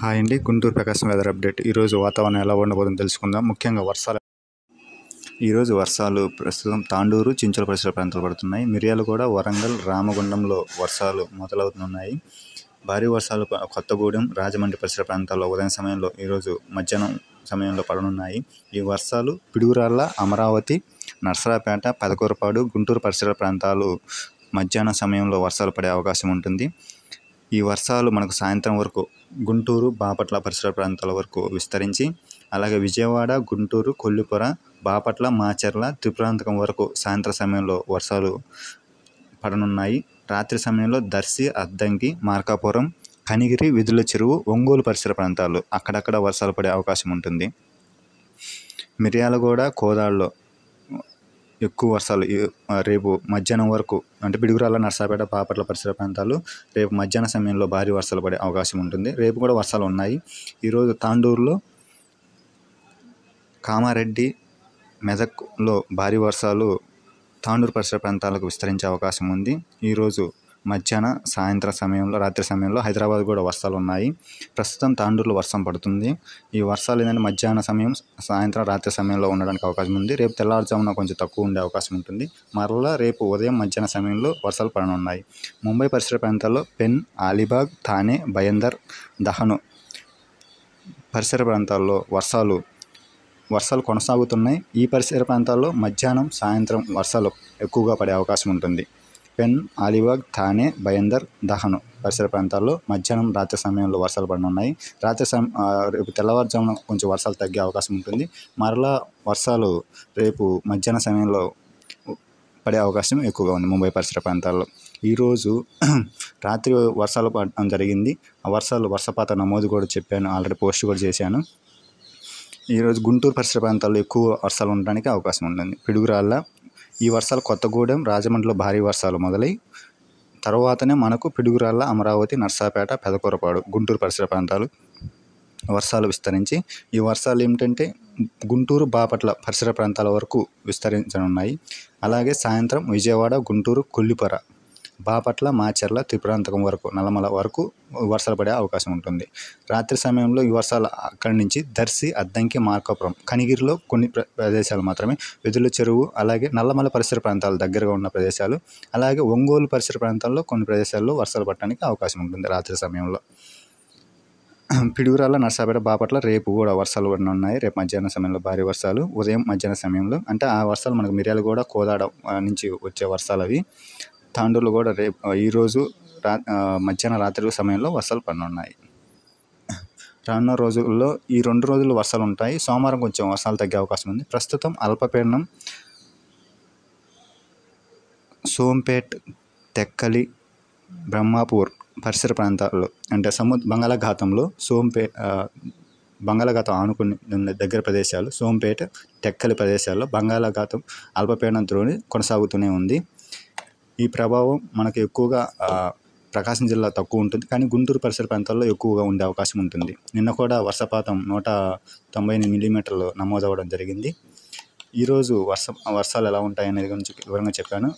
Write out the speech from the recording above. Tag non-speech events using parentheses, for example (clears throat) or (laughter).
hi అండి గుంటూరు ప్రకాశం weather update ఈరోజు వాతావరణం ఎలా ఉండబోదని తెలుసుకుందాం ముఖ్యంగా వర్షాలు ఈరోజు వర్షాలు ప్రస్తుతం తాండూరు చించల పరిసర ప్రాంతాలు పడుతున్నాయి మిరియాలు కూడా వరంగల్ రామగుండంలో వర్షాలు మొదలవుతున్నాయి భారీ వర్షాలు కొత్తగూడెం రాజమండ్రి పరిసర ప్రాంతాల్లో ఉదయం సమయంలో ఈరోజు మధ్యాహ్నం సమయంలో పడనున్నాయి ఈ వర్షాలు పిడుగురాళ్ళ అమరావతి నర్సరాపేట పదకూరపాడు గుంటూరు పరిసర ప్రాంతాలు మధ్యాహ్న సమయంలో వర్షాలు పడే అవకాశం ఉంటుంది ఈ వర్షాలు మనకు సాయంత్రం వరకు గుంటూరు బాపట్ల పరిసర ప్రాంతాల వరకు విస్తరించి అలాగే విజయవాడ గుంటూరు కొల్లిపొర బాపట్ల మాచర్ల త్రిప్రాంతకం వరకు సాయంత్ర సమయంలో వర్షాలు పడనున్నాయి రాత్రి సమయంలో దర్శి అద్దంకి మార్కాపురం కనిగిరి విధుల చెరువు ఒంగోలు పరిసర ప్రాంతాలు అక్కడక్కడ వర్షాలు పడే అవకాశం ఉంటుంది మిర్యాలగూడ కోదాళ్ళలో ఎక్కువ వర్షాలు రేపు మధ్యాహ్నం వరకు అంటే పిడుగురాళ్ళ నర్సాపేట పాపట్ల పరిసర ప్రాంతాలు రేపు మధ్యాహ్న సమయంలో భారీ వర్షాలు పడే అవకాశం ఉంటుంది రేపు కూడా వర్షాలు ఉన్నాయి ఈరోజు తాండూరులో కామారెడ్డి మెదక్లో భారీ వర్షాలు తాండూరు పరిసర ప్రాంతాలకు విస్తరించే అవకాశం ఉంది ఈరోజు మధ్యాహ్న సాయంత్రం సమయంలో రాత్రి సమయంలో హైదరాబాద్ కూడా వర్షాలు ఉన్నాయి ప్రస్తుతం తాండూరులో వర్షం పడుతుంది ఈ వర్షాలు ఏంటంటే మధ్యాహ్న సమయం సాయంత్రం రాత్రి సమయంలో ఉండడానికి అవకాశం ఉంది రేపు తెల్లారుజామున కొంచెం తక్కువ ఉండే అవకాశం ఉంటుంది మరలా రేపు ఉదయం మధ్యాహ్న సమయంలో వర్షాలు పడనున్నాయి ముంబై పరిసర ప్రాంతాల్లో పెన్ అలీబాగ్ థానే భయందర్ దహను పరిసర ప్రాంతాల్లో వర్షాలు వర్షాలు కొనసాగుతున్నాయి ఈ పరిసర ప్రాంతాల్లో మధ్యాహ్నం సాయంత్రం వర్షాలు ఎక్కువగా పడే అవకాశం ఉంటుంది పెన్ అలీబాగ్ థానే భయందర్ దహను పరిసర ప్రాంతాల్లో మధ్యాహ్నం రాత్రి సమయంలో వర్షాలు పడనున్నాయి రాత్రి సమ రేపు తెల్లవారుజామున కొంచెం వర్షాలు తగ్గే అవకాశం ఉంటుంది మరలా వర్షాలు రేపు మధ్యాహ్న సమయంలో పడే అవకాశం ఎక్కువగా ఉంది ముంబై పరిసర ప్రాంతాల్లో ఈరోజు (clears throat) రాత్రి వర్షాలు పడడం జరిగింది ఆ వర్షాలు వర్షపాత నమోదు కూడా చెప్పాను ఆల్రెడీ పోస్ట్ కూడా చేశాను ఈరోజు గుంటూరు పరిసర ప్రాంతాల్లో ఎక్కువ వర్షాలు ఉండడానికి అవకాశం ఉంటుంది పిడుగురాళ్ళ ఈ వర్షాలు కొత్తగూడెం రాజమండ్రిలో భారీ వర్షాలు మొదలై తర్వాతనే మనకు పిడుగురాళ్ళ అమరావతి నర్సాపేట పెదకూరపాడు గుంటూరు పరిసర ప్రాంతాలు వర్షాలు విస్తరించి ఈ వర్షాలు ఏమిటంటే గుంటూరు బాపట్ల పరిసర ప్రాంతాల వరకు విస్తరించనున్నాయి అలాగే సాయంత్రం విజయవాడ గుంటూరు కొల్లిపర బాపట్ల మాచర్ల త్రిపురాంతకం వరకు నల్లమల వరకు వర్షాలు పడే అవకాశం ఉంటుంది రాత్రి సమయంలో ఈ వర్షాలు అక్కడి నుంచి దర్శి అద్దంకి మార్కాపురం కనిగిరిలో కొన్ని ప్రదేశాలు మాత్రమే వెదుల చెరువు అలాగే నల్లమల పరిసర ప్రాంతాలు దగ్గరగా ఉన్న ప్రదేశాలు అలాగే ఒంగోలు పరిసర ప్రాంతాల్లో కొన్ని ప్రదేశాల్లో వర్షాలు పడటానికి అవకాశం ఉంటుంది రాత్రి సమయంలో పిడుగురాల నర్సాపేట బాపట్ల రేపు కూడా వర్షాలు కూడా ఉన్నాయి రేపు మధ్యాహ్నం సమయంలో భారీ వర్షాలు ఉదయం మధ్యాహ్న సమయంలో అంటే ఆ వర్షాలు మనకు మిర్యాలగూడ కోదాడ నుంచి వచ్చే వర్షాలు అవి తాండూలు కూడా రేపు ఈరోజు రా మధ్యాహ్నం రాత్రి సమయంలో వర్షాలు పడనున్నాయి రానున్న రోజుల్లో ఈ రెండు రోజులు వర్షాలు ఉంటాయి సోమవారం కొంచెం వర్షాలు తగ్గే అవకాశం ఉంది ప్రస్తుతం అల్పపీడనం సోంపేట్ తెక్కలి బ్రహ్మాపూర్ పరిసర ప్రాంతాల్లో అంటే సముద్ర బంగాళాఘాతంలో సోంపే బంగాళాఘాతం ఆనుకుని ఉన్న దగ్గర ప్రదేశాలు సోంపేట తెక్కలి ప్రదేశాల్లో బంగాళాఘాతం అల్పపీడనం ద్రోణి కొనసాగుతూనే ఉంది ఈ ప్రభావం మనకు ఎక్కువగా ప్రకాశం జిల్లా తక్కువ ఉంటుంది కానీ గుంటూరు పరిసర ప్రాంతాల్లో ఎక్కువగా ఉండే అవకాశం ఉంటుంది నిన్న కూడా వర్షపాతం నూట తొంభై ఎనిమిది మిల్లీమీటర్లు నమోదవడం జరిగింది ఈరోజు వర్ష వర్షాలు ఎలా ఉంటాయనేది గురించి వివరంగా చెప్పాను